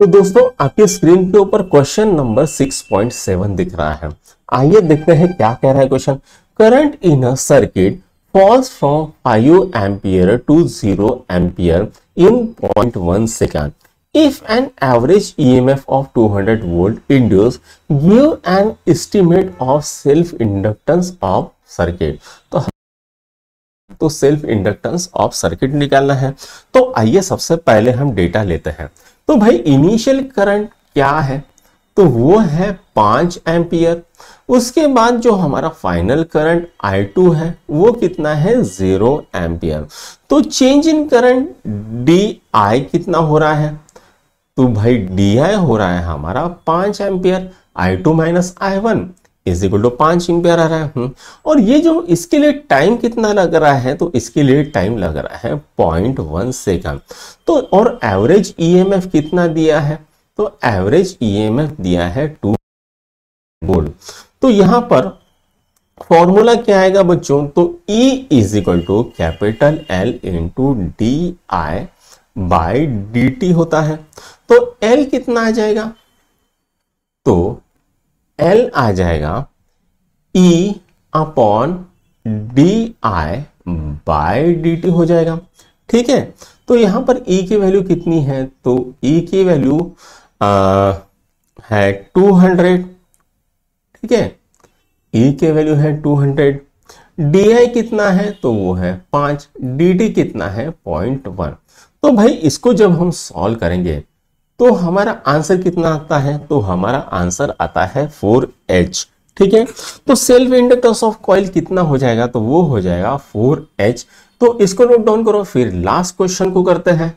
तो दोस्तों आपके स्क्रीन के ऊपर क्वेश्चन नंबर 6.7 दिख रहा है आइए देखते हैं क्या कह रहा है question current in a circuit falls from 5 ampere to 0 ampere in 0.1 second if an average of e of 200 volt induce give an estimate of self inductance of circuit तो तो सेल्फ इंडक्टेंस ऑफ सर्किट निकालना है तो आइए सबसे पहले हम data लेते हैं तो भाई इनिशियल करंट क्या है तो वो है पांच एम्पियर उसके बाद जो हमारा फाइनल करंट I2 है वो कितना है जीरो एम्पियर तो change in current D I कितना हो रहा है तो भाई डी आई हो रहा है हमारा पांच ampere I two minus I one is equal to पांच एम्पियर आ रहा है हम्म। और ये जो इसके लिए टाइम कितना लग रहा है तो इसके लिए टाइम लग रहा है पॉइंट वन सेकंड तो और एवरेज ईएमएफ e कितना दिया है तो एवरेज ईएमएफ e दिया है टू बोल तो यहां पर फॉर्मूला क्या आएगा बच्चों तो E is equal to capital L into D I by D होता है तो L कितना आ जाएगा तो एल आ जाएगा E upon D I by D T हो जाएगा ठीक है तो यहां पर ई e की वैल्यू कितनी है तो ई e की वैल्यू है 200 ठीक है ई e की वैल्यू है 200 डी आई कितना है तो वो है पांच डी टी कितना है पॉइंट वन तो भाई इसको जब हम सॉल्व करेंगे तो हमारा आंसर कितना आता है तो हमारा आंसर आता है फोर एच ठीक है तो सेल्फ इंडक्टेंस ऑफ कॉइल कितना हो जाएगा तो वो हो जाएगा फोर एच तो इसको नोट डाउन करो फिर लास्ट क्वेश्चन को करते हैं